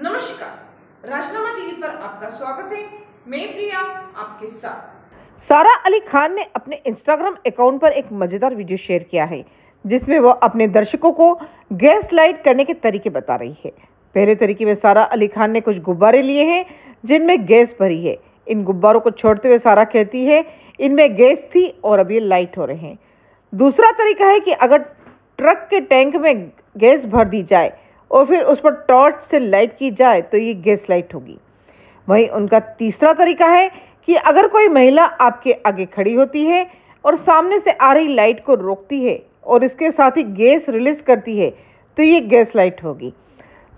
नमस्कार राजनामा टीवी पर आपका स्वागत है मैं प्रिया आपके साथ सारा अली खान ने अपने इंस्टाग्राम अकाउंट पर एक मज़ेदार वीडियो शेयर किया है जिसमें वह अपने दर्शकों को गैस लाइट करने के तरीके बता रही है पहले तरीके में सारा अली खान ने कुछ गुब्बारे लिए हैं जिनमें गैस भरी है इन गुब्बारों को छोड़ते हुए सारा कहती है इनमें गैस थी और अब ये लाइट हो रहे हैं दूसरा तरीका है कि अगर ट्रक के टैंक में गैस भर दी जाए और फिर उस पर टॉर्च से लाइट की जाए तो ये गैस लाइट होगी वहीं उनका तीसरा तरीका है कि अगर कोई महिला आपके आगे खड़ी होती है और सामने से आ रही लाइट को रोकती है और इसके साथ ही गैस रिलीज करती है तो ये गैस लाइट होगी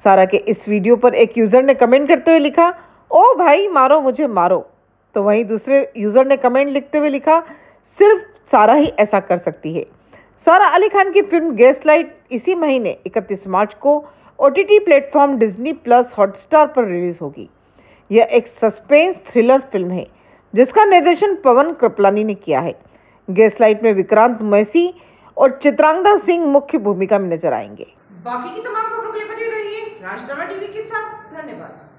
सारा के इस वीडियो पर एक यूज़र ने कमेंट करते हुए लिखा ओ भाई मारो मुझे मारो तो वहीं दूसरे यूज़र ने कमेंट लिखते हुए लिखा सिर्फ सारा ही ऐसा कर सकती है सारा अली खान की फिल्म गैस लाइट इसी महीने इकतीस मार्च को O T T platform Disney plus Hotstar पर रिलीज होगी यह एक सस्पेंस थ्रिलर फिल्म है जिसका निर्देशन पवन कृपलानी ने किया है गेस्टलाइट में विक्रांत मैसी और चित्रांगदा सिंह मुख्य भूमिका में नजर आएंगे बाकी की तमाम खबरों के लिए बने रहिए राजनामा टीवी के साथ धन्यवाद